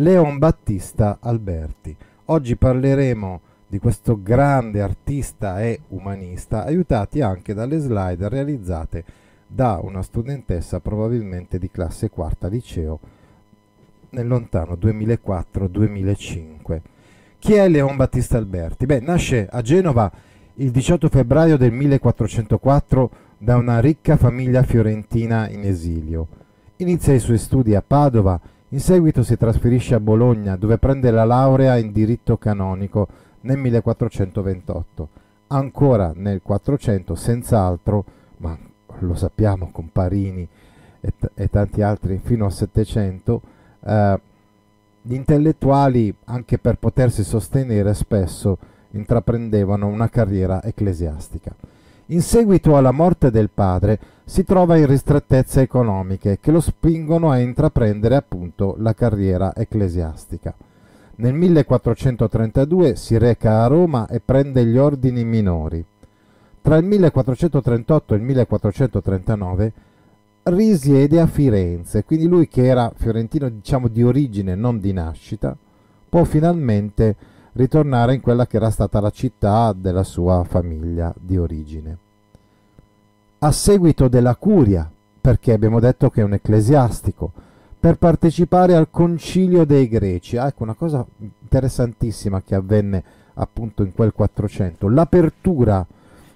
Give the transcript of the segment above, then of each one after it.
Leon Battista Alberti. Oggi parleremo di questo grande artista e umanista, aiutati anche dalle slide realizzate da una studentessa probabilmente di classe quarta liceo nel lontano 2004-2005. Chi è Leon Battista Alberti? Beh, nasce a Genova il 18 febbraio del 1404 da una ricca famiglia fiorentina in esilio. Inizia i suoi studi a Padova in seguito si trasferisce a Bologna dove prende la laurea in diritto canonico nel 1428. Ancora nel 400, senz'altro, ma lo sappiamo con Parini e, t- e tanti altri fino al 700, eh, gli intellettuali, anche per potersi sostenere spesso, intraprendevano una carriera ecclesiastica in seguito alla morte del padre si trova in ristrettezze economiche che lo spingono a intraprendere appunto la carriera ecclesiastica. Nel 1432 si reca a Roma e prende gli ordini minori. Tra il 1438 e il 1439 risiede a Firenze, quindi lui che era fiorentino diciamo di origine, non di nascita, può finalmente ritornare in quella che era stata la città della sua famiglia di origine. A seguito della curia, perché abbiamo detto che è un ecclesiastico, per partecipare al concilio dei greci, ah, ecco una cosa interessantissima che avvenne appunto in quel 400, l'apertura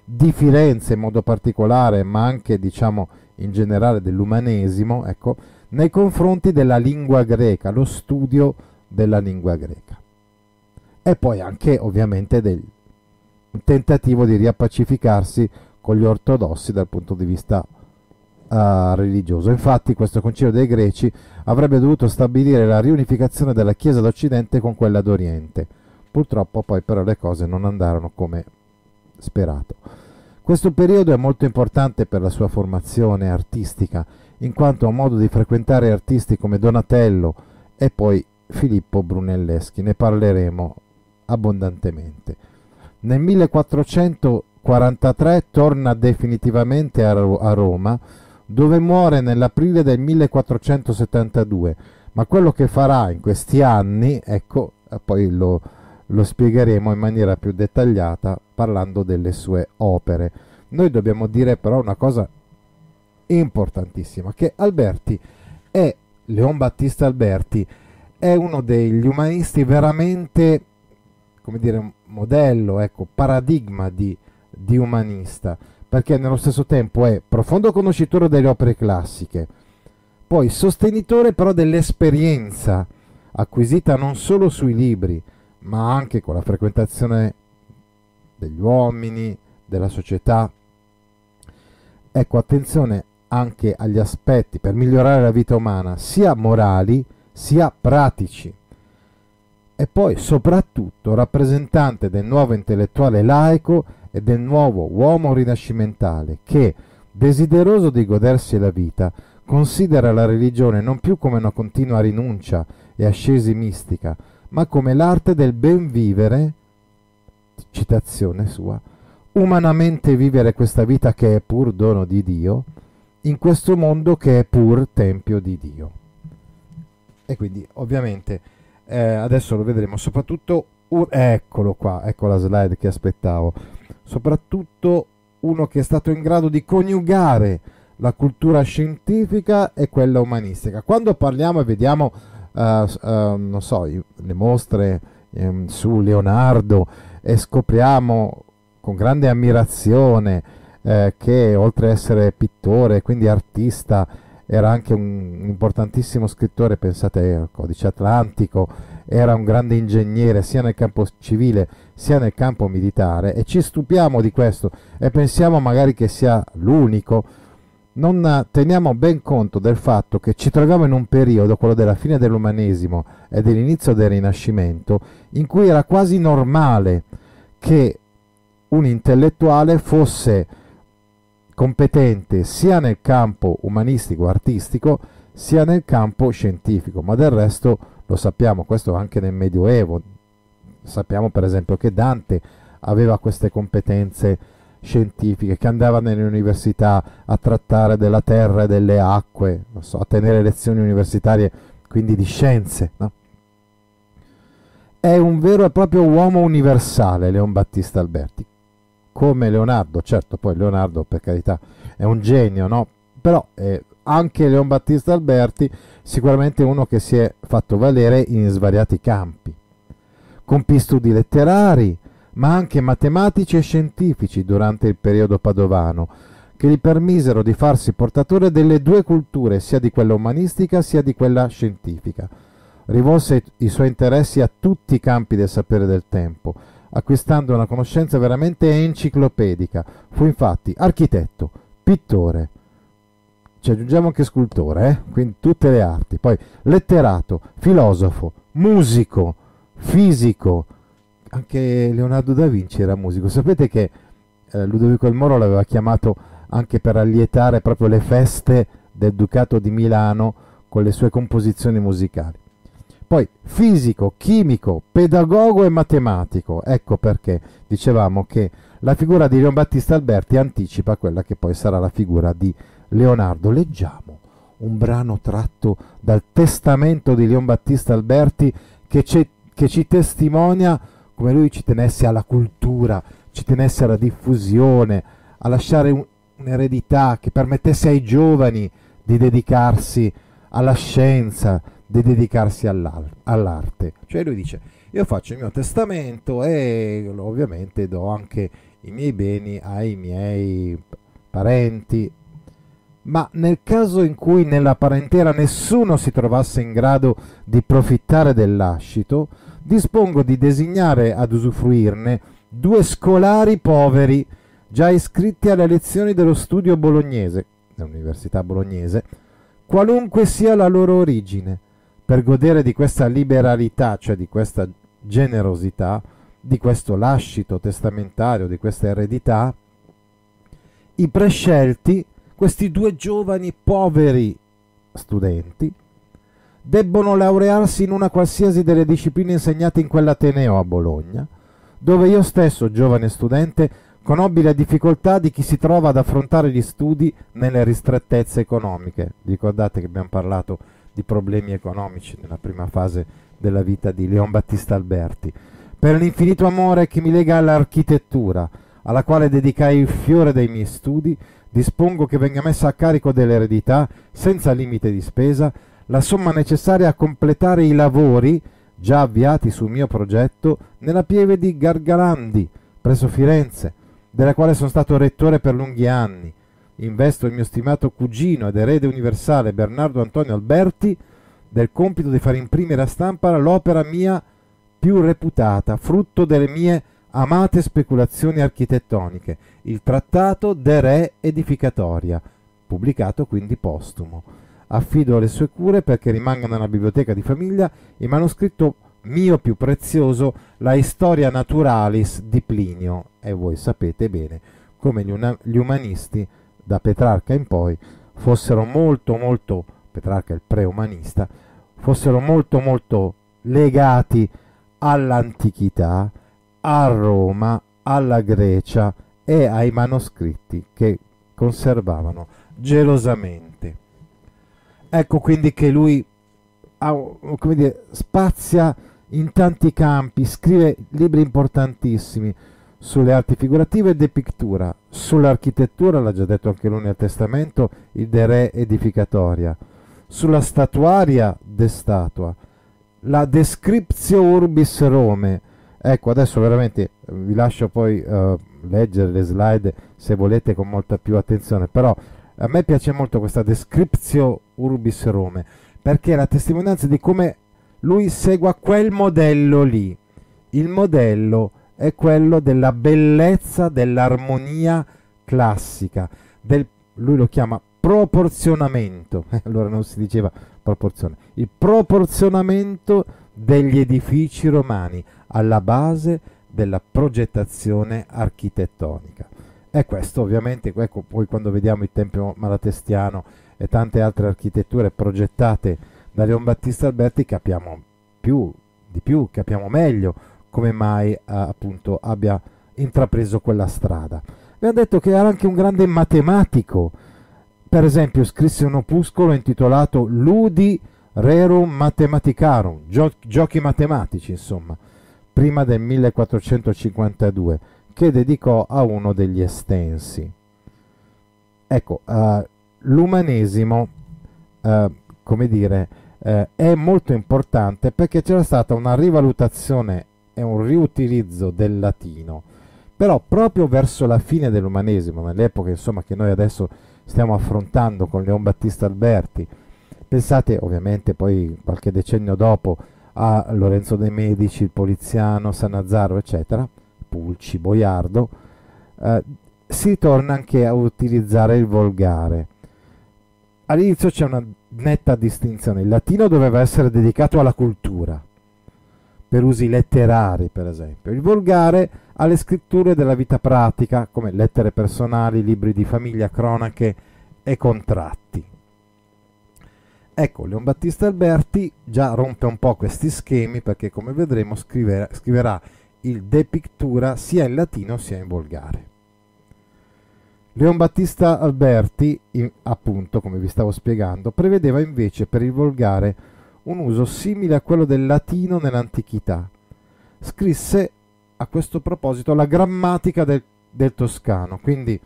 di Firenze in modo particolare, ma anche diciamo in generale dell'umanesimo, ecco, nei confronti della lingua greca, lo studio della lingua greca e poi anche ovviamente del tentativo di riappacificarsi con gli ortodossi dal punto di vista uh, religioso. Infatti questo concilio dei greci avrebbe dovuto stabilire la riunificazione della Chiesa d'Occidente con quella d'Oriente. Purtroppo poi però le cose non andarono come sperato. Questo periodo è molto importante per la sua formazione artistica, in quanto ha modo di frequentare artisti come Donatello e poi Filippo Brunelleschi. Ne parleremo abbondantemente. Nel 1443 torna definitivamente a, Ro a Roma, dove muore nell'aprile del 1472, ma quello che farà in questi anni, ecco, eh, poi lo, lo spiegheremo in maniera più dettagliata parlando delle sue opere. Noi dobbiamo dire però una cosa importantissima, che Alberti è, Leon Battista Alberti, è uno degli umanisti veramente come dire, modello, ecco, paradigma di, di umanista, perché nello stesso tempo è profondo conoscitore delle opere classiche, poi sostenitore però dell'esperienza acquisita non solo sui libri, ma anche con la frequentazione degli uomini, della società. Ecco, attenzione anche agli aspetti per migliorare la vita umana, sia morali sia pratici e poi soprattutto rappresentante del nuovo intellettuale laico e del nuovo uomo rinascimentale che, desideroso di godersi la vita, considera la religione non più come una continua rinuncia e ascesi mistica, ma come l'arte del ben vivere, citazione sua, umanamente vivere questa vita che è pur dono di Dio, in questo mondo che è pur tempio di Dio. E quindi ovviamente eh, adesso lo vedremo soprattutto un, eccolo qua ecco la slide che aspettavo soprattutto uno che è stato in grado di coniugare la cultura scientifica e quella umanistica quando parliamo e vediamo uh, uh, non so le mostre um, su Leonardo e scopriamo con grande ammirazione eh, che oltre ad essere pittore quindi artista era anche un, importantissimo scrittore, pensate al eh, codice atlantico, era un grande ingegnere sia nel campo civile sia nel campo militare e ci stupiamo di questo e pensiamo magari che sia l'unico. Non eh, teniamo ben conto del fatto che ci troviamo in un periodo, quello della fine dell'umanesimo e dell'inizio del Rinascimento, in cui era quasi normale che un intellettuale fosse competente sia nel campo umanistico-artistico sia nel campo scientifico, ma del resto lo sappiamo, questo anche nel Medioevo, sappiamo per esempio che Dante aveva queste competenze scientifiche, che andava nelle università a trattare della terra e delle acque, so, a tenere lezioni universitarie, quindi di scienze. No? È un vero e proprio uomo universale Leon Battista Alberti, come Leonardo, certo poi Leonardo per carità è un genio, no? però eh, anche Leon Battista Alberti sicuramente uno che si è fatto valere in svariati campi, compì studi letterari, ma anche matematici e scientifici durante il periodo padovano, che gli permisero di farsi portatore delle due culture, sia di quella umanistica sia di quella scientifica. Rivolse i suoi interessi a tutti i campi del sapere del tempo, acquistando una conoscenza veramente enciclopedica. Fu infatti architetto, pittore, ci aggiungiamo anche scultore, eh? quindi tutte le arti, poi letterato, filosofo, musico, fisico, anche Leonardo da Vinci era musico. Sapete che eh, Ludovico il Moro l'aveva chiamato anche per allietare proprio le feste del Ducato di Milano con le sue composizioni musicali. Poi fisico, chimico, pedagogo e matematico. Ecco perché dicevamo che la figura di Leon Battista Alberti anticipa quella che poi sarà la figura di Leonardo. Leggiamo un brano tratto dal testamento di Leon Battista Alberti che, che ci testimonia come lui ci tenesse alla cultura, ci tenesse alla diffusione, a lasciare un, un'eredità che permettesse ai giovani di dedicarsi alla scienza, di dedicarsi all'arte. Cioè lui dice, io faccio il mio testamento e ovviamente do anche i miei beni ai miei parenti, ma nel caso in cui nella parentela nessuno si trovasse in grado di profittare dell'ascito, dispongo di designare ad usufruirne due scolari poveri già iscritti alle lezioni dello studio bolognese, dell'università bolognese, qualunque sia la loro origine per godere di questa liberalità, cioè di questa generosità, di questo lascito testamentario, di questa eredità, i prescelti, questi due giovani poveri studenti, debbono laurearsi in una qualsiasi delle discipline insegnate in quell'Ateneo a Bologna, dove io stesso, giovane studente, conobbi le difficoltà di chi si trova ad affrontare gli studi nelle ristrettezze economiche. Ricordate che abbiamo parlato di problemi economici nella prima fase della vita di Leon Battista Alberti, per l'infinito amore che mi lega all'architettura, alla quale dedicai il fiore dei miei studi, dispongo che venga messa a carico dell'eredità, senza limite di spesa, la somma necessaria a completare i lavori già avviati sul mio progetto nella pieve di Gargalandi, presso Firenze, della quale sono stato rettore per lunghi anni, investo il mio stimato cugino ed erede universale Bernardo Antonio Alberti del compito di far imprimere a stampa l'opera mia più reputata, frutto delle mie amate speculazioni architettoniche, il trattato De Re Edificatoria, pubblicato quindi postumo. Affido alle sue cure perché rimanga nella biblioteca di famiglia il manoscritto mio più prezioso, la Historia Naturalis di Plinio, e voi sapete bene come gli, una- gli umanisti da Petrarca in poi fossero molto molto, Petrarca è il preumanista, fossero molto molto legati all'antichità, a Roma, alla Grecia e ai manoscritti che conservavano gelosamente. Ecco quindi che lui ha, come dire, spazia in tanti campi, scrive libri importantissimi sulle arti figurative e di pittura, Sull'architettura, l'ha già detto anche lui nel testamento, il de re edificatoria. Sulla statuaria de statua. La descriptio urbis Rome. Ecco, adesso veramente eh, vi lascio poi uh, leggere le slide se volete con molta più attenzione, però a me piace molto questa descriptio urbis Rome, perché è la testimonianza di come lui segua quel modello lì, il modello è quello della bellezza dell'armonia classica, del, lui lo chiama proporzionamento, allora non si diceva proporzione, il proporzionamento degli edifici romani alla base della progettazione architettonica. E questo ovviamente, ecco, poi quando vediamo il Tempio Malatestiano e tante altre architetture progettate da Leon Battista Alberti capiamo più, di più, capiamo meglio come mai eh, appunto abbia intrapreso quella strada. Vi ha detto che era anche un grande matematico, per esempio scrisse un opuscolo intitolato Ludi Rerum Mathematicarum, gio- giochi matematici insomma, prima del 1452, che dedicò a uno degli estensi. Ecco, uh, l'umanesimo, uh, come dire, uh, è molto importante perché c'era stata una rivalutazione è un riutilizzo del latino, però proprio verso la fine dell'umanesimo, nell'epoca insomma che noi adesso stiamo affrontando con Leon Battista Alberti, pensate ovviamente poi qualche decennio dopo a Lorenzo de' Medici, il Poliziano, Sanazzaro, eccetera, Pulci, Boiardo, eh, si torna anche a utilizzare il volgare. All'inizio c'è una netta distinzione, il latino doveva essere dedicato alla cultura, per usi letterari, per esempio. Il volgare alle scritture della vita pratica, come lettere personali, libri di famiglia, cronache e contratti. Ecco, Leon Battista Alberti già rompe un po' questi schemi perché, come vedremo, scriverà, scriverà il De Pictura sia in latino sia in volgare. Leon Battista Alberti, appunto, come vi stavo spiegando, prevedeva invece per il volgare un uso simile a quello del latino nell'antichità. Scrisse a questo proposito la grammatica del, del toscano, quindi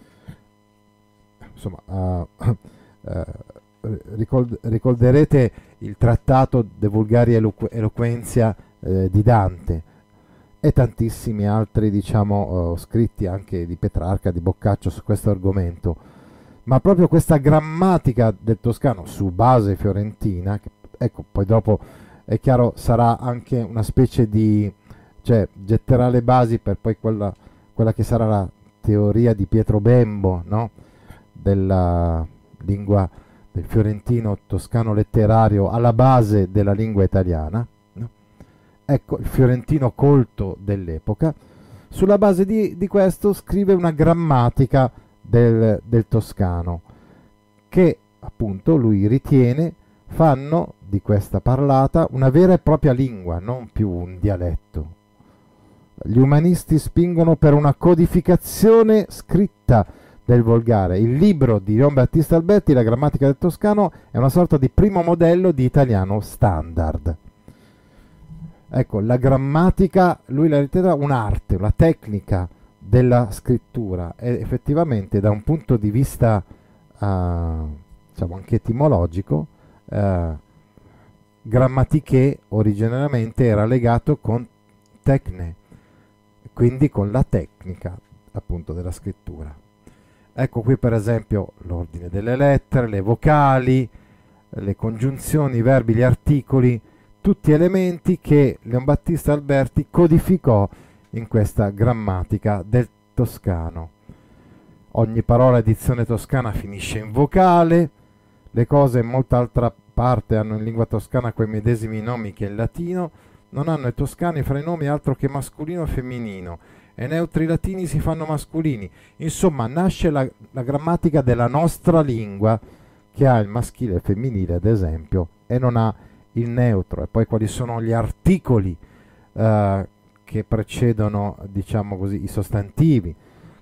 insomma, uh, ah, uh, ah, eh, ricord, ricorderete il trattato De Vulgari Eloqu- Eloquenzia eh, di Dante e tantissimi altri diciamo, uh, scritti anche di Petrarca, di Boccaccio su questo argomento ma proprio questa grammatica del toscano su base fiorentina, che ecco, poi dopo è chiaro sarà anche una specie di, cioè getterà le basi per poi quella, quella che sarà la teoria di Pietro Bembo, no? della lingua del fiorentino toscano letterario alla base della lingua italiana, no? ecco il fiorentino colto dell'epoca, sulla base di, di, questo scrive una grammatica del, del toscano che appunto lui ritiene fanno di questa parlata una vera e propria lingua, non più un dialetto. Gli umanisti spingono per una codificazione scritta del volgare. Il libro di Gian Battista Alberti, La grammatica del toscano, è una sorta di primo modello di italiano standard. Ecco, la grammatica, lui la ritiene un'arte, una tecnica della scrittura e effettivamente da un punto di vista, eh, diciamo anche etimologico, eh, grammatiche originariamente era legato con tecne, quindi con la tecnica appunto della scrittura. Ecco qui per esempio l'ordine delle lettere, le vocali, le congiunzioni, i verbi, gli articoli, tutti elementi che Leon Battista Alberti codificò in questa grammatica del toscano. Ogni parola edizione toscana finisce in vocale, le cose in molta altra parte parte hanno in lingua toscana quei medesimi nomi che in latino, non hanno i toscani fra i nomi altro che mascolino e femminino, e neutri latini si fanno mascolini. Insomma, nasce la, la grammatica della nostra lingua, che ha il maschile e il femminile, ad esempio, e non ha il neutro. E poi quali sono gli articoli eh, che precedono, diciamo così, i sostantivi?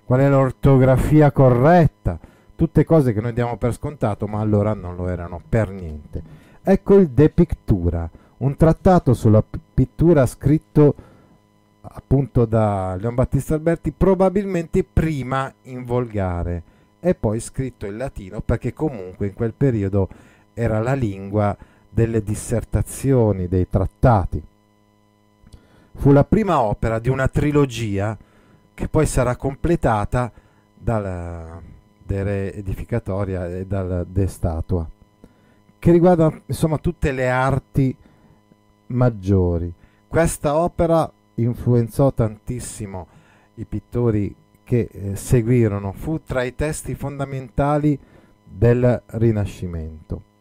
Qual è l'ortografia corretta? tutte cose che noi diamo per scontato, ma allora non lo erano per niente. Ecco il De Pictura, un trattato sulla pittura scritto appunto da Leon Battista Alberti, probabilmente prima in volgare e poi scritto in latino perché comunque in quel periodo era la lingua delle dissertazioni, dei trattati. Fu la prima opera di una trilogia che poi sarà completata dal, de re edificatoria e dal de statua, che riguarda insomma tutte le arti maggiori. Questa opera influenzò tantissimo i pittori che eh, seguirono, fu tra i testi fondamentali del Rinascimento.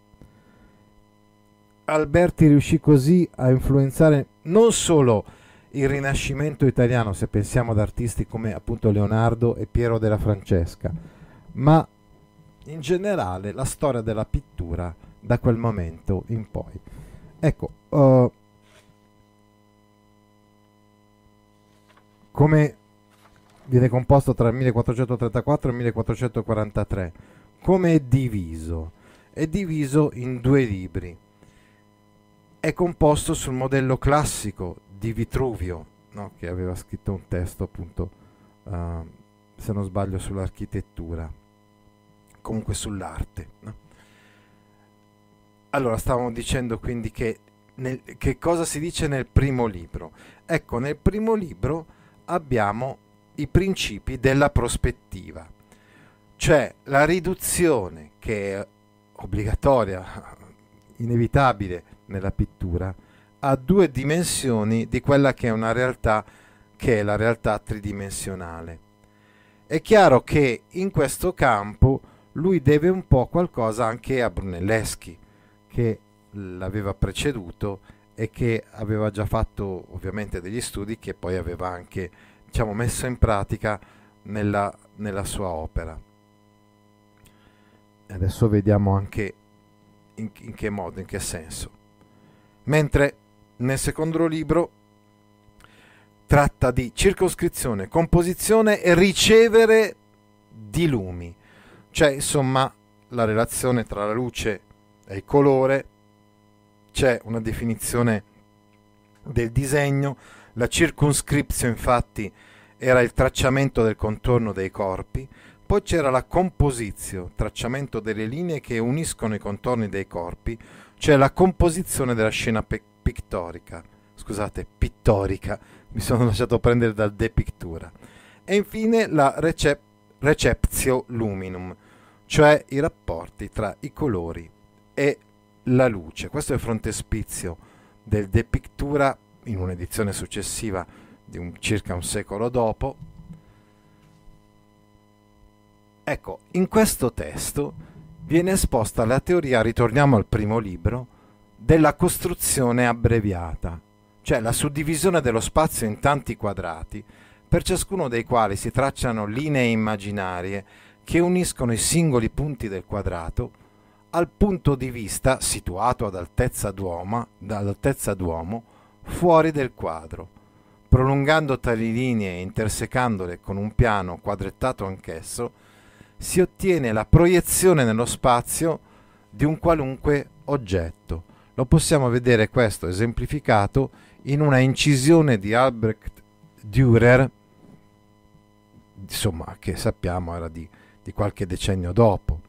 Alberti riuscì così a influenzare non solo il Rinascimento italiano, se pensiamo ad artisti come appunto Leonardo e Piero della Francesca, ma in generale la storia della pittura da quel momento in poi. Ecco, uh, come viene composto tra il 1434 e il 1443, come è diviso? È diviso in due libri. È composto sul modello classico di Vitruvio, no? che aveva scritto un testo appunto, uh, se non sbaglio, sull'architettura comunque sull'arte. No? Allora, stavamo dicendo quindi che, nel, che cosa si dice nel primo libro? Ecco, nel primo libro abbiamo i principi della prospettiva, cioè la riduzione che è obbligatoria, inevitabile nella pittura, a due dimensioni di quella che è una realtà che è la realtà tridimensionale. È chiaro che in questo campo lui deve un po' qualcosa anche a Brunelleschi che l'aveva preceduto e che aveva già fatto ovviamente degli studi che poi aveva anche diciamo, messo in pratica nella, nella sua opera. Adesso vediamo anche in, in che modo, in che senso. Mentre nel secondo libro tratta di circoscrizione, composizione e ricevere di lumi c'è cioè, insomma la relazione tra la luce e il colore, c'è una definizione del disegno, la circonscrizione infatti era il tracciamento del contorno dei corpi, poi c'era la composizione, tracciamento delle linee che uniscono i contorni dei corpi, cioè la composizione della scena pe- pictorica, scusate, pittorica, mi sono lasciato prendere dal depictura. E infine la recep- receptio luminum, cioè i rapporti tra i colori e la luce. Questo è il frontespizio del De Pictura in un'edizione successiva di un, circa un secolo dopo. Ecco, in questo testo viene esposta la teoria, ritorniamo al primo libro, della costruzione abbreviata, cioè la suddivisione dello spazio in tanti quadrati, per ciascuno dei quali si tracciano linee immaginarie che uniscono i singoli punti del quadrato al punto di vista situato ad altezza d'uomo, dall'altezza d'uomo fuori del quadro, prolungando tali linee e intersecandole con un piano quadrettato anch'esso, si ottiene la proiezione nello spazio di un qualunque oggetto. Lo possiamo vedere questo esemplificato in una incisione di Albrecht Dürer, insomma, che sappiamo era di di qualche decennio dopo.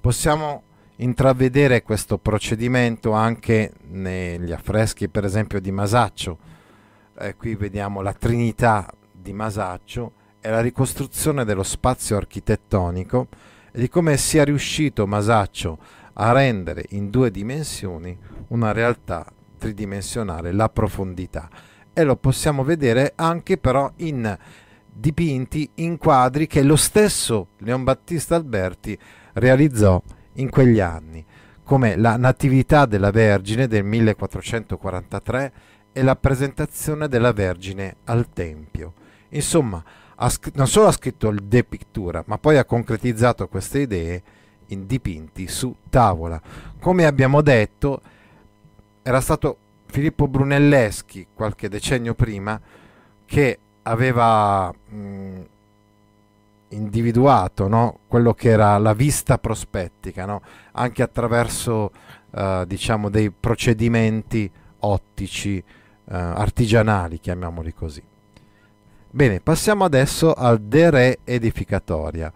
Possiamo intravedere questo procedimento anche negli affreschi per esempio di Masaccio. Eh, qui vediamo la Trinità di Masaccio e la ricostruzione dello spazio architettonico e di come sia riuscito Masaccio a rendere in due dimensioni una realtà tridimensionale, la profondità. E lo possiamo vedere anche però in dipinti in quadri che lo stesso Leon Battista Alberti realizzò in quegli anni, come la Natività della Vergine del 1443 e la presentazione della Vergine al Tempio. Insomma, non solo ha scritto il De Pictura, ma poi ha concretizzato queste idee in dipinti su tavola. Come abbiamo detto, era stato Filippo Brunelleschi qualche decennio prima che aveva mh, mm, individuato no? quello che era la vista prospettica, no? anche attraverso eh, diciamo, dei procedimenti ottici, eh, artigianali, chiamiamoli così. Bene, passiamo adesso al De Re Edificatoria.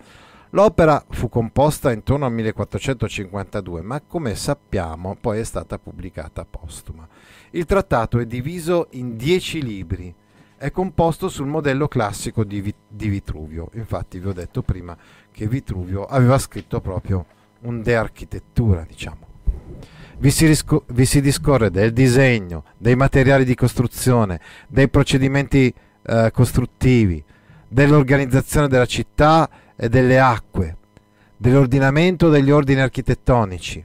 L'opera fu composta intorno al 1452, ma come sappiamo poi è stata pubblicata postuma. Il trattato è diviso in dieci libri, è composto sul modello classico di, Vit- di Vitruvio. Infatti vi ho detto prima che Vitruvio aveva scritto proprio un De Architettura, diciamo. Vi si, risco- vi si, discorre del disegno, dei materiali di costruzione, dei procedimenti eh, costruttivi, dell'organizzazione della città e delle acque, dell'ordinamento degli ordini architettonici.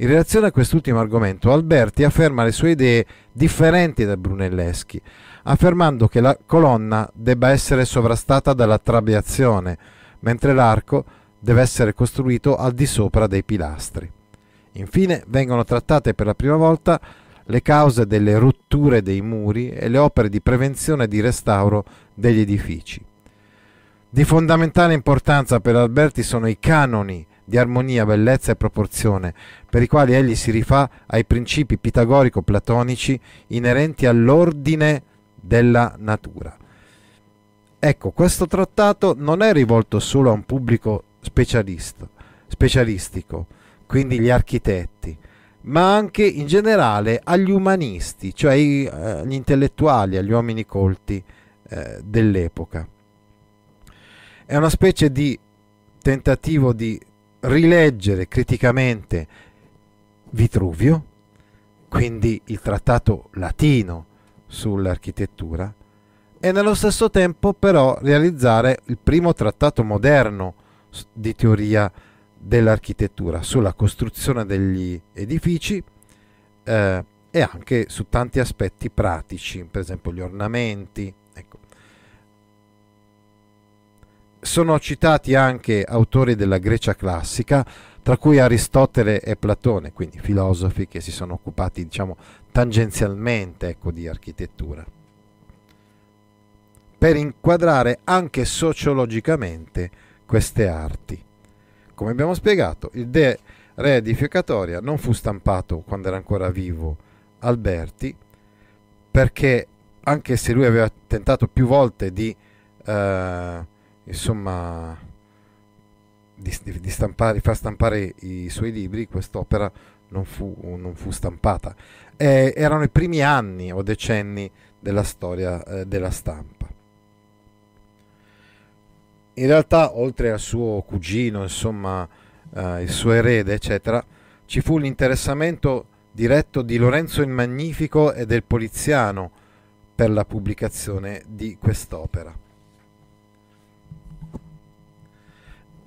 In relazione a quest'ultimo argomento, Alberti afferma le sue idee differenti da Brunelleschi, affermando che la colonna debba essere sovrastata dalla trabeazione, mentre l'arco deve essere costruito al di sopra dei pilastri. Infine vengono trattate per la prima volta le cause delle rotture dei muri e le opere di prevenzione e di restauro degli edifici. Di fondamentale importanza per Alberti sono i canoni di armonia, bellezza e proporzione, per i quali egli si rifà ai principi pitagorico-platonici inerenti all'ordine della natura. Ecco, questo trattato non è rivolto solo a un pubblico specialistico, quindi gli architetti, ma anche in generale agli umanisti, cioè agli eh, intellettuali, agli uomini colti eh, dell'epoca. È una specie di tentativo di rileggere criticamente Vitruvio, quindi il trattato latino sull'architettura e nello stesso tempo però realizzare il primo trattato moderno di teoria dell'architettura sulla costruzione degli edifici eh, e anche su tanti aspetti pratici, per esempio gli ornamenti. Ecco. Sono citati anche autori della Grecia classica, tra cui Aristotele e Platone, quindi filosofi che si sono occupati diciamo, tangenzialmente ecco, di architettura, per inquadrare anche sociologicamente queste arti. Come abbiamo spiegato, il De Re di Fiocatoria non fu stampato quando era ancora vivo Alberti, perché anche se lui aveva tentato più volte di eh, insomma, di, di, stampare, di, far stampare i suoi libri, quest'opera non fu, non fu stampata. Eh, erano i primi anni o decenni della storia eh, della stampa. In realtà, oltre al suo cugino, insomma, eh, il suo erede, eccetera, ci fu l'interessamento diretto di Lorenzo il Magnifico e del Poliziano per la pubblicazione di quest'opera.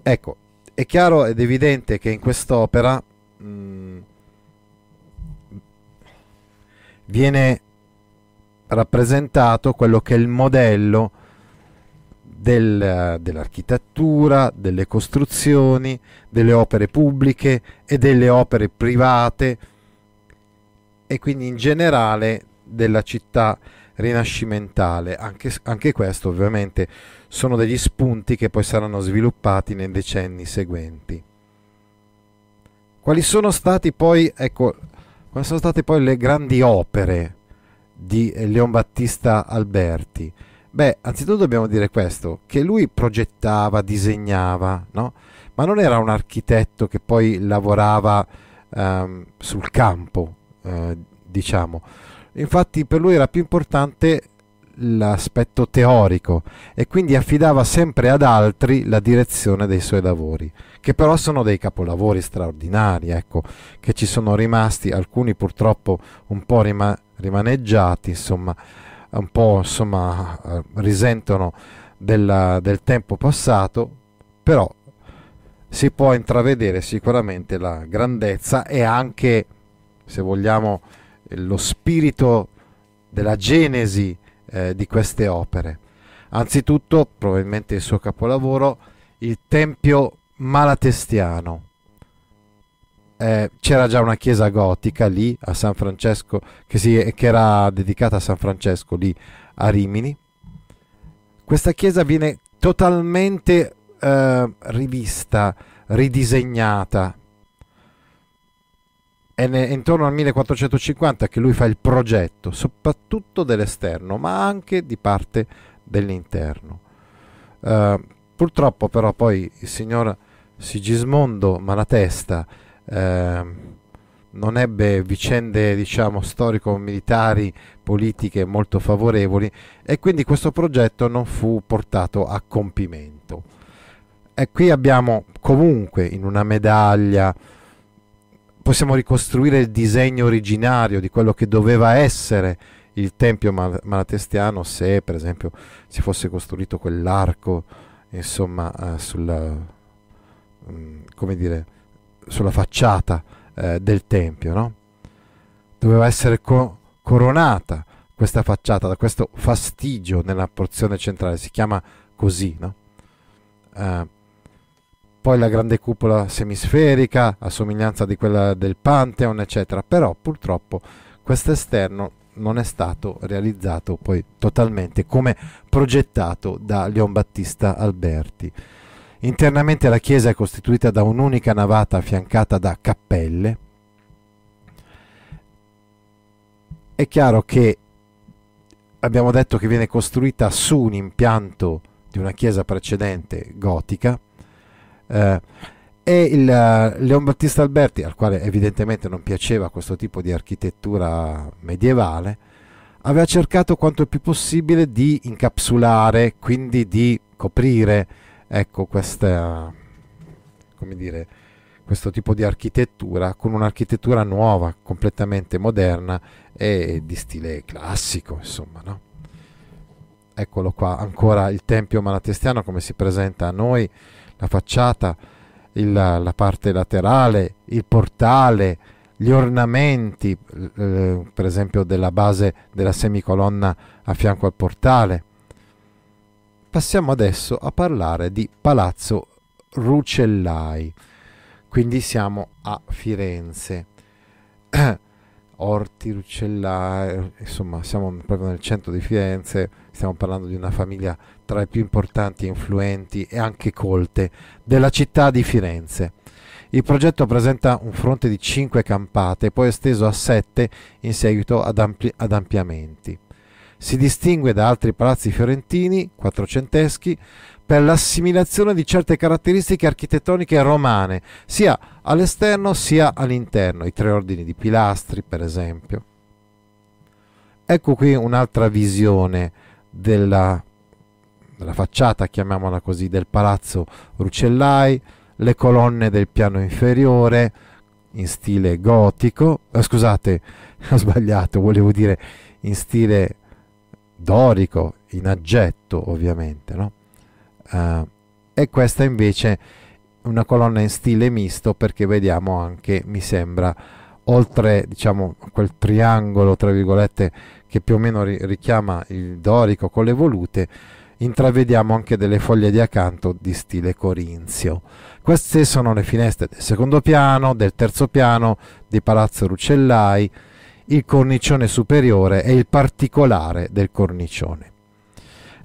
Ecco, è chiaro ed evidente che in quest'opera mh, mm, viene rappresentato quello che è il modello del, dell'architettura, delle costruzioni, delle opere pubbliche e delle opere private e quindi in generale della città rinascimentale. Anche, anche, questo ovviamente sono degli spunti che poi saranno sviluppati nei decenni seguenti. Quali sono, poi, ecco, quali sono state poi le grandi opere di Leon Battista Alberti? Beh, anzitutto dobbiamo dire questo, che lui progettava, disegnava, no? ma non era un architetto che poi lavorava ehm, sul campo, eh, diciamo infatti per lui era più importante l'aspetto teorico e quindi affidava sempre ad altri la direzione dei suoi lavori, che però sono dei capolavori straordinari, ecco, che ci sono rimasti, alcuni purtroppo un po' rima- rimaneggiati, insomma, un po' insomma, eh, risentono della, del tempo passato, però si può intravedere sicuramente la grandezza e anche, se vogliamo, lo spirito della genesi eh, di queste opere. Anzitutto, probabilmente il suo capolavoro, il Tempio Malatestiano. Eh, c'era già una chiesa gotica lì a San Francesco, che, si, che era dedicata a San Francesco lì a Rimini. Questa chiesa viene totalmente eh, rivista, ridisegnata, è intorno al 1450 che lui fa il progetto, soprattutto dell'esterno, ma anche di parte dell'interno. Uh, purtroppo però poi il signor Sigismondo Malatesta eh, non ebbe vicende diciamo storico militari politiche molto favorevoli e quindi questo progetto non fu portato a compimento e qui abbiamo comunque in una medaglia possiamo ricostruire il disegno originario di quello che doveva essere il tempio mal- malatestiano se per esempio si fosse costruito quell'arco insomma eh, sulla, mh, mm, dire, sulla facciata eh, del tempio no? doveva essere co- coronata questa facciata da questo fastigio nella porzione centrale si chiama così no? Eh, poi la grande cupola semisferica a somiglianza di quella del Pantheon, eccetera. Però purtroppo questo esterno non è stato realizzato poi totalmente come progettato da Leon Battista Alberti. Internamente la chiesa è costituita da un'unica navata affiancata da cappelle. È chiaro che abbiamo detto che viene costruita su un impianto di una chiesa precedente gotica, eh, e il eh, Leon Battista Alberti, al quale evidentemente non piaceva questo tipo di architettura medievale, aveva cercato quanto più possibile di incapsulare, quindi di coprire ecco, questa, dire, questo tipo di architettura con un'architettura nuova, completamente moderna e di stile classico, insomma, no? Eccolo qua, ancora il Tempio Malatestiano come si presenta a noi la facciata, il, la parte laterale, il portale, gli ornamenti, eh, per esempio della base della semicolonna a fianco al portale. Passiamo adesso a parlare di Palazzo Rucellai, quindi siamo a Firenze. Orti, Rucellai, insomma siamo proprio nel centro di Firenze, stiamo parlando di una famiglia tra i più importanti, influenti e anche colte della città di Firenze. Il progetto presenta un fronte di 5 campate, poi esteso a 7 in seguito ad, ampli ad ampliamenti. Si distingue da altri palazzi fiorentini, quattrocenteschi, per l'assimilazione di certe caratteristiche architettoniche romane, sia all'esterno sia all'interno, i tre ordini di pilastri, per esempio. Ecco qui un'altra visione della la facciata, chiamiamola così, del palazzo Rucellai, le colonne del piano inferiore in stile gotico, eh, scusate, ho sbagliato, volevo dire in stile dorico, in aggetto ovviamente, no? eh, e questa invece una colonna in stile misto perché vediamo anche, mi sembra, oltre diciamo quel triangolo tra virgolette che più o meno richiama il dorico con le volute, intravediamo anche delle foglie di acanto di stile corinzio. Queste sono le finestre del secondo piano, del terzo piano, di Palazzo Rucellai, il cornicione superiore e il particolare del cornicione.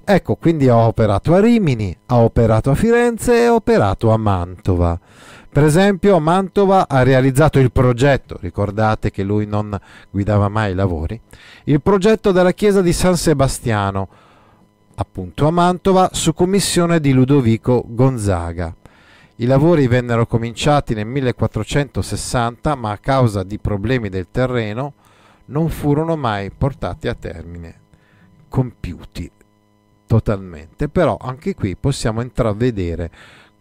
Ecco, quindi ha operato a Rimini, ha operato a Firenze e ha operato a Mantova. Per esempio, Mantova ha realizzato il progetto, ricordate che lui non guidava mai i lavori, il progetto della chiesa di San Sebastiano, appunto a Mantova, su commissione di Ludovico Gonzaga. I lavori vennero cominciati nel 1460, ma a causa di problemi del terreno non furono mai portati a termine, compiuti totalmente. Però anche qui possiamo intravedere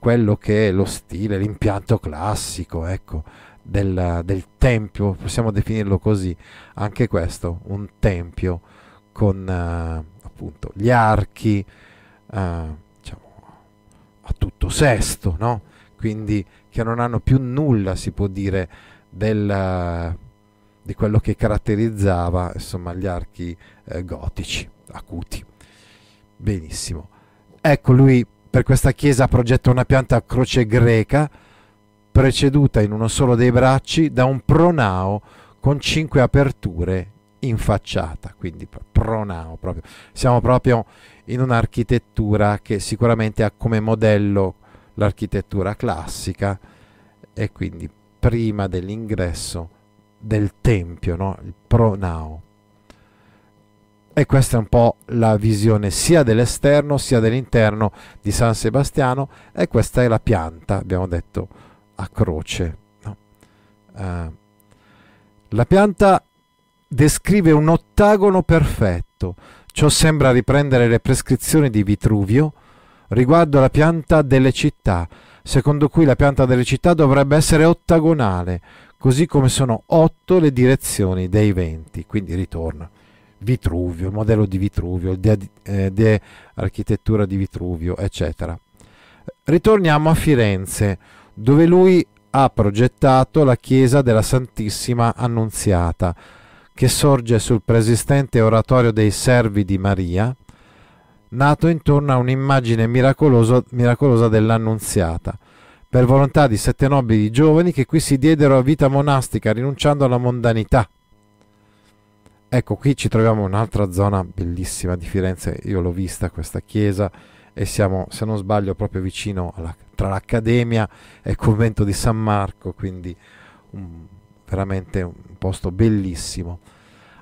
quello che è lo stile, l'impianto classico, ecco, del, del tempio, possiamo definirlo così, anche questo, un tempio con uh, appunto gli archi uh, diciamo, a tutto sesto, no? quindi che non hanno più nulla, si può dire, del, di quello che caratterizzava insomma, gli archi eh, gotici acuti. Benissimo. Ecco, lui per questa chiesa progetta una pianta a croce greca, preceduta in uno solo dei bracci da un pronao con cinque aperture in facciata, quindi pronao proprio. Siamo proprio in un'architettura che sicuramente ha come modello l'architettura classica e quindi prima dell'ingresso del tempio, no? il pronao. E questa è un po' la visione sia dell'esterno sia dell'interno di San Sebastiano e questa è la pianta, abbiamo detto, a croce. No? Eh, la pianta descrive un ottagono perfetto. Ciò sembra riprendere le prescrizioni di Vitruvio riguardo alla pianta delle città, secondo cui la pianta delle città dovrebbe essere ottagonale, così come sono otto le direzioni dei venti. Quindi ritorna Vitruvio, il modello di Vitruvio, il de, eh, architettura di Vitruvio, eccetera. Ritorniamo a Firenze, dove lui ha progettato la chiesa della Santissima Annunziata, che sorge sul preesistente oratorio dei servi di Maria, nato intorno a un'immagine miracolosa dell'Annunziata, per volontà di sette nobili giovani che qui si diedero a vita monastica rinunciando alla mondanità. Ecco, qui ci troviamo in un'altra zona bellissima di Firenze, io l'ho vista questa chiesa e siamo, se non sbaglio, proprio vicino alla, tra l'Accademia e il convento di San Marco, quindi um, veramente un, posto bellissimo.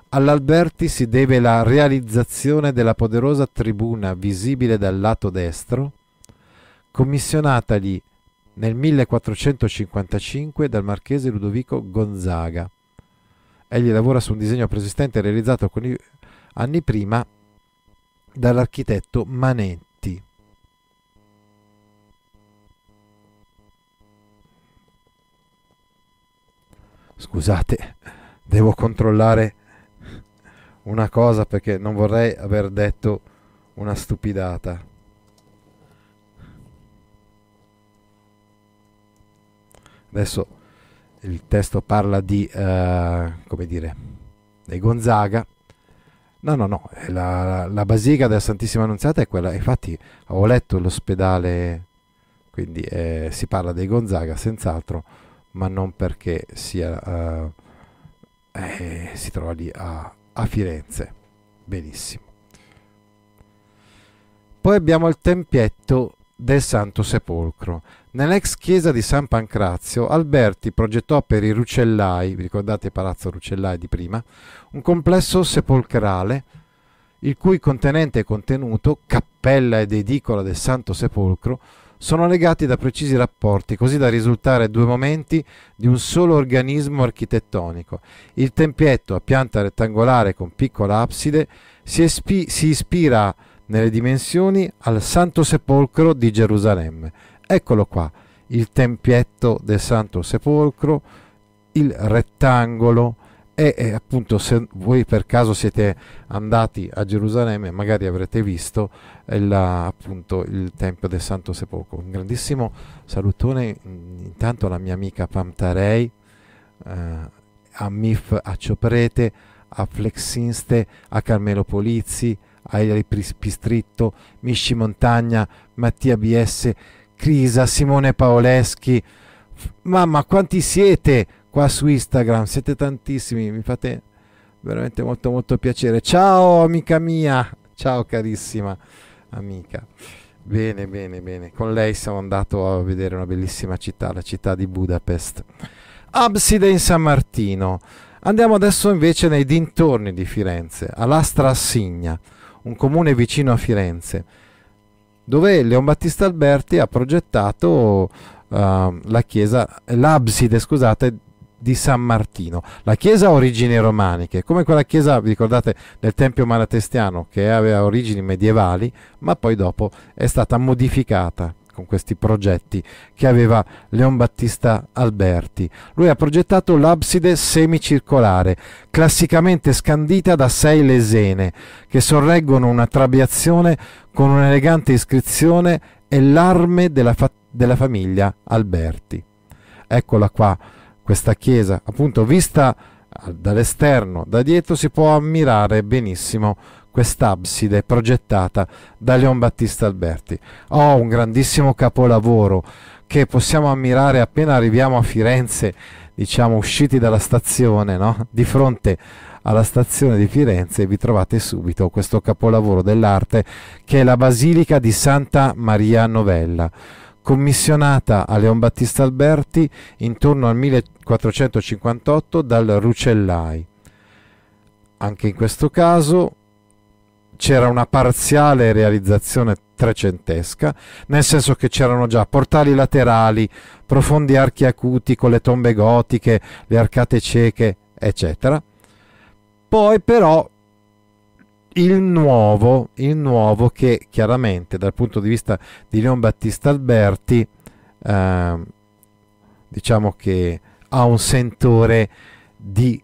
All'Alberti si deve la realizzazione della poderosa tribuna visibile dal lato destro, commissionatagli nel 1455 dal marchese Ludovico Gonzaga. Egli lavora su un disegno preesistente realizzato anni prima dall'architetto Manetti. Scusate, devo controllare una cosa perché non vorrei aver detto una stupidata. Adesso il testo parla di, uh, come dire, dei Gonzaga. No, no, no, la, la basica della Santissima Annunziata è quella, infatti ho letto l'ospedale, quindi eh, si parla dei Gonzaga, senz'altro ma non perché sia, uh, eh, si trova lì a, a Firenze. Benissimo. Poi abbiamo il tempietto del Santo Sepolcro. Nell'ex chiesa di San Pancrazio, Alberti progettò per i Rucellai, vi ricordate Palazzo Rucellai di prima, un complesso sepolcrale il cui contenente e contenuto, cappella ed edicola del Santo Sepolcro, sono legati da precisi rapporti, così da risultare due momenti di un solo organismo architettonico. Il tempietto a pianta rettangolare con piccola abside si, ispi- si ispira nelle dimensioni al Santo Sepolcro di Gerusalemme. Eccolo qua, il tempietto del Santo Sepolcro, il rettangolo, e, e appunto se voi per caso siete andati a Gerusalemme magari avrete visto eh, la, appunto il Tempio del Santo Sepolcro. Un grandissimo salutone intanto alla mia amica Pamtarei, eh, a Mif a Cioprete, a Flexinste, a Carmelo Polizzi, a Ilari Pistritto, Misci Montagna, Mattia BS, Crisa, Simone Paoleschi. Mamma, quanti siete? qua su Instagram. Siete tantissimi, mi fate veramente molto molto piacere. Ciao amica mia, ciao carissima amica. Bene, bene, bene. Con lei sono andato a vedere una bellissima città, la città di Budapest. Abside in San Martino. Andiamo adesso invece nei dintorni di Firenze, all'Astra Assigna, un comune vicino a Firenze, dove Leon Battista Alberti ha progettato uh, la chiesa, l'abside, scusate, di San Martino. La chiesa ha origini romaniche, come quella chiesa, vi ricordate, del Tempio Malatestiano, che aveva origini medievali, ma poi dopo è stata modificata con questi progetti che aveva Leon Battista Alberti. Lui ha progettato l'abside semicircolare, classicamente scandita da sei lesene, che sorreggono una trabiazione con un'elegante iscrizione e l'arme della, fa- della famiglia Alberti. Eccola qua questa chiesa, appunto vista eh, dall'esterno, da dietro si può ammirare benissimo quest'abside progettata da Leon Battista Alberti. Oh, un grandissimo capolavoro che possiamo ammirare appena arriviamo a Firenze, diciamo usciti dalla stazione, no? Di fronte alla stazione di Firenze vi trovate subito questo capolavoro dell'arte che è la Basilica di Santa Maria Novella commissionata a Leon Battista Alberti intorno al 1458 dal Rucellai. Anche in questo caso c'era una parziale realizzazione trecentesca, nel senso che c'erano già portali laterali, profondi archi acuti con le tombe gotiche, le arcate cieche, eccetera. Poi però il nuovo, il nuovo che chiaramente dal punto di vista di Leon Battista Alberti eh, diciamo che ha un sentore di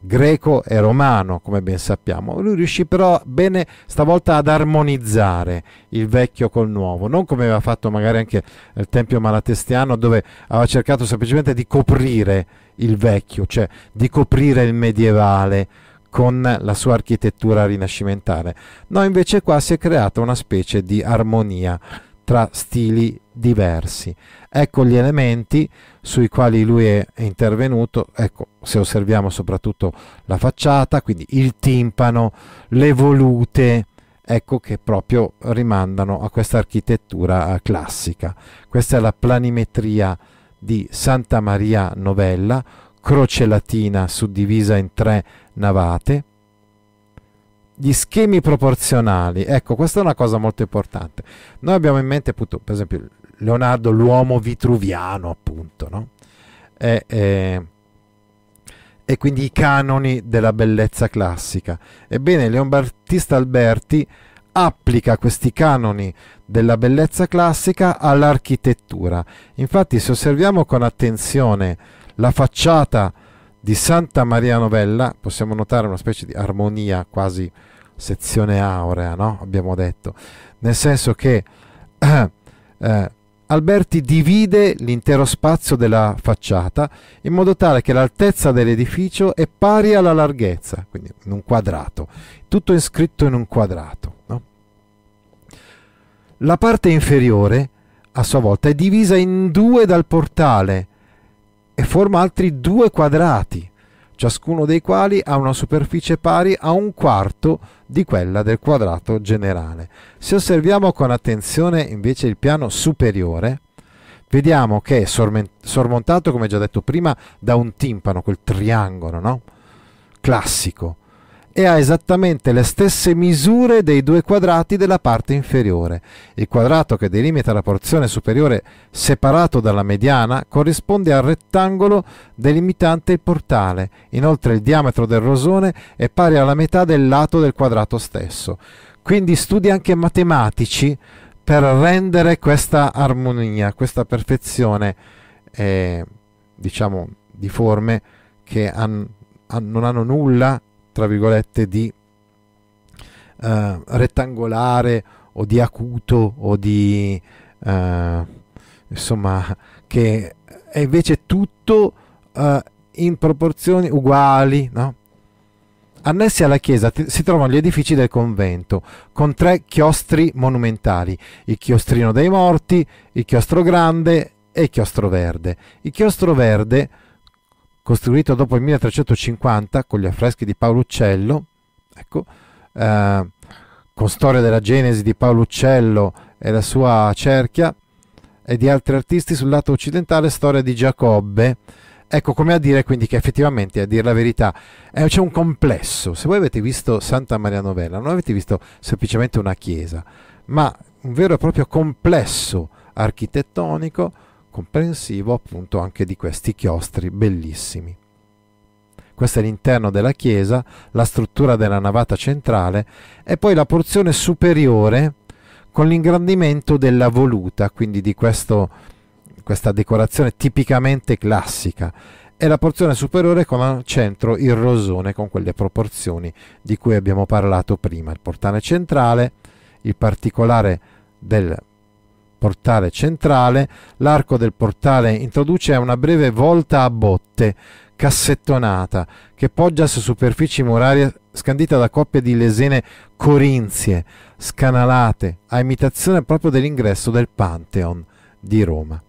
greco e romano, come ben sappiamo. Lui riuscì però bene stavolta ad armonizzare il vecchio col nuovo, non come aveva fatto magari anche il Tempio Malatestiano, dove aveva cercato semplicemente di coprire il vecchio, cioè di coprire il medievale con la sua architettura rinascimentale. No, invece qua si è creata una specie di armonia tra stili diversi. Ecco gli elementi sui quali lui è intervenuto, ecco se osserviamo soprattutto la facciata, quindi il timpano, le volute, ecco che proprio rimandano a questa architettura classica. Questa è la planimetria di Santa Maria Novella, croce latina suddivisa in tre navate, gli schemi proporzionali, ecco questa è una cosa molto importante. Noi abbiamo in mente appunto, per esempio, Leonardo l'uomo vitruviano, appunto, no? E, e, e quindi i canoni della bellezza classica. Ebbene, Leon Battista Alberti applica questi canoni della bellezza classica all'architettura. Infatti, se osserviamo con attenzione la facciata di Santa Maria Novella possiamo notare una specie di armonia quasi sezione aurea, no? abbiamo detto, nel senso che eh, eh, Alberti divide l'intero spazio della facciata in modo tale che l'altezza dell'edificio è pari alla larghezza, quindi in un quadrato, tutto iscritto in un quadrato. No? La parte inferiore, a sua volta, è divisa in due dal portale, e forma altri due quadrati, ciascuno dei quali ha una superficie pari a un quarto di quella del quadrato generale. Se osserviamo con attenzione invece il piano superiore, vediamo che è sormontato, come già detto prima, da un timpano, quel triangolo no? classico e ha esattamente le stesse misure dei due quadrati della parte inferiore. Il quadrato che delimita la porzione superiore separato dalla mediana corrisponde al rettangolo delimitante il portale. Inoltre il diametro del rosone è pari alla metà del lato del quadrato stesso. Quindi studi anche matematici per rendere questa armonia, questa perfezione, eh, diciamo, di forme che han, han, non hanno nulla tra virgolette, di eh, rettangolare o di acuto o di... Eh, insomma, che è invece tutto eh, in proporzioni uguali, no? Annessi alla chiesa si trovano gli edifici del convento, con tre chiostri monumentali, il chiostrino dei morti, il chiostro grande e il chiostro verde. Il chiostro verde costruito dopo il 1350 con gli affreschi di Paolo Uccello, ecco, eh, con storia della genesi di Paolo Uccello e la sua cerchia, e di altri artisti sul lato occidentale, storia di Giacobbe. Ecco come a dire quindi che effettivamente, a dire la verità, eh, c'è un complesso. Se voi avete visto Santa Maria Novella, non avete visto semplicemente una chiesa, ma un vero e proprio complesso architettonico comprensivo appunto anche di questi chiostri bellissimi. Questo è l'interno della chiesa, la struttura della navata centrale e poi la porzione superiore con l'ingrandimento della voluta, quindi di questo, questa decorazione tipicamente classica e la porzione superiore con al centro il rosone con quelle proporzioni di cui abbiamo parlato prima, il portale centrale, il particolare del portale centrale, l'arco del portale introduce una breve volta a botte cassettonata che poggia su superfici murarie scandita da coppie di lesene corinzie scanalate a imitazione proprio dell'ingresso del Pantheon di Roma.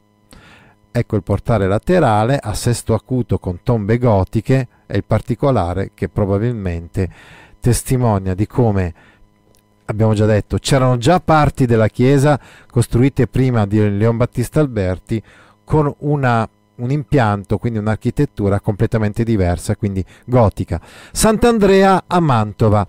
Ecco il portale laterale a sesto acuto con tombe gotiche è il particolare che probabilmente testimonia di come abbiamo già detto, c'erano già parti della chiesa costruite prima di Leon Battista Alberti con una, un impianto, quindi un'architettura completamente diversa, quindi gotica. Sant'Andrea a Mantova.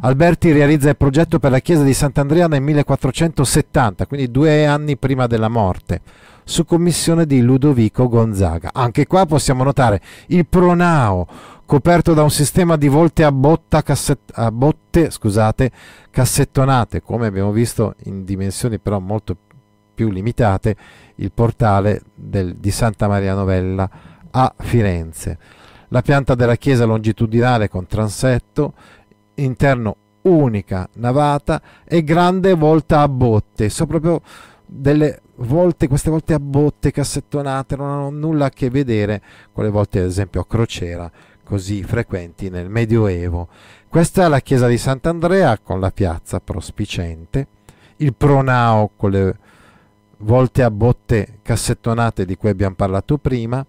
Alberti realizza il progetto per la chiesa di Sant'Andrea nel 1470, quindi due anni prima della morte, su commissione di Ludovico Gonzaga. Anche qua possiamo notare il pronao coperto da un sistema di volte a, botta, casset, a botte scusate, cassettonate, come abbiamo visto in dimensioni però molto più limitate, il portale del, di Santa Maria Novella a Firenze. La pianta della chiesa longitudinale con transetto, interno unica navata e grande volta a botte. Sono proprio delle volte, queste volte a botte, cassettonate, non hanno nulla a che vedere con le volte ad esempio a crociera così frequenti nel Medioevo. Questa è la chiesa di Sant'Andrea con la piazza prospicente, il pronao con le volte a botte cassettonate di cui abbiamo parlato prima,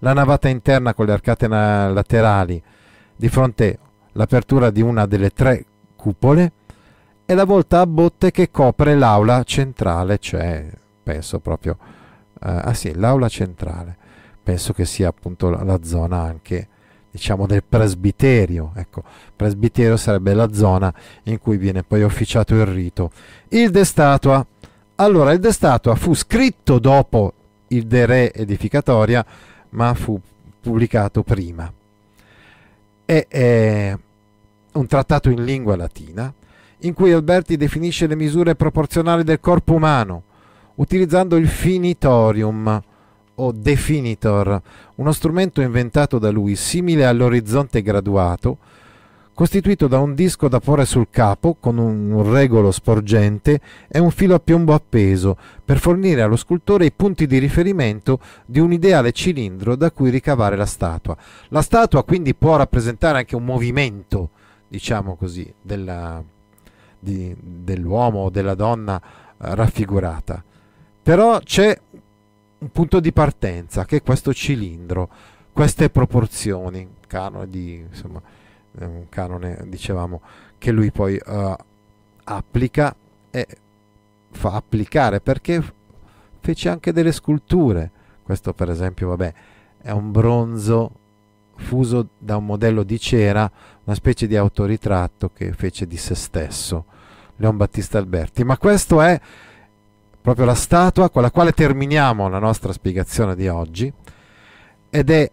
la navata interna con le arcate laterali di fronte all'apertura di una delle tre cupole e la volta a botte che copre l'aula centrale, cioè penso proprio eh, ah sì, l'aula centrale. Penso che sia appunto la, la zona anche diciamo del presbiterio. Ecco, presbiterio sarebbe la zona in cui viene poi officiato il rito. Il de statua. Allora, il de statua fu scritto dopo il de re edificatoria, ma fu pubblicato prima. È, un trattato in lingua latina in cui Alberti definisce le misure proporzionali del corpo umano utilizzando il finitorium, o definitor, uno strumento inventato da lui simile all'orizzonte graduato, costituito da un disco da porre sul capo con un regolo sporgente e un filo a piombo appeso per fornire allo scultore i punti di riferimento di un ideale cilindro da cui ricavare la statua. La statua quindi può rappresentare anche un movimento, diciamo così, dell'uomo o della donna eh, raffigurata. Però c'è punto di partenza che è questo cilindro, queste proporzioni, canone di, insomma, un canone dicevamo che lui poi uh, applica e fa applicare perché fece anche delle sculture. Questo per esempio, vabbè, è un bronzo fuso da un modello di cera, una specie di autoritratto che fece di se stesso Leon Battista Alberti, ma questo è proprio la statua con la quale terminiamo la nostra spiegazione di oggi ed è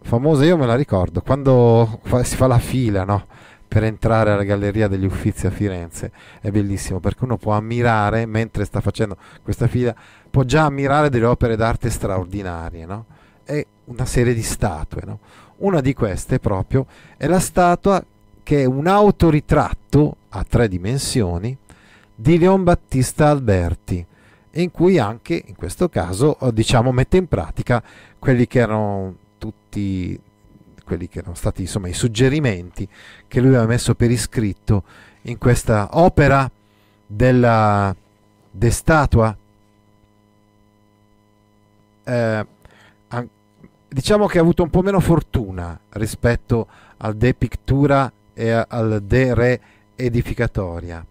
famosa, io me la ricordo, quando si fa la fila no? per entrare alla Galleria degli Uffizi a Firenze, è bellissimo perché uno può ammirare, mentre sta facendo questa fila, può già ammirare delle opere d'arte straordinarie, no? è una serie di statue, no? una di queste proprio è la statua che è un autoritratto a tre dimensioni di Leon Battista Alberti in cui anche in questo caso eh, diciamo mette in pratica quelli che erano tutti quelli che erano stati insomma i suggerimenti che lui aveva messo per iscritto in questa opera della de statua eh, diciamo che ha avuto un po' meno fortuna rispetto al de pictura e al de re edificatoria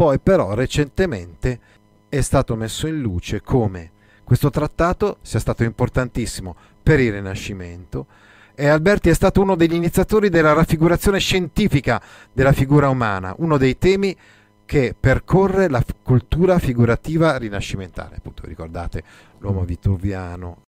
poi però recentemente è stato messo in luce come questo trattato sia stato importantissimo per il Rinascimento e Alberti è stato uno degli iniziatori della raffigurazione scientifica della figura umana, uno dei temi che percorre la cultura figurativa rinascimentale. Appunto, ricordate l'uomo vitruviano,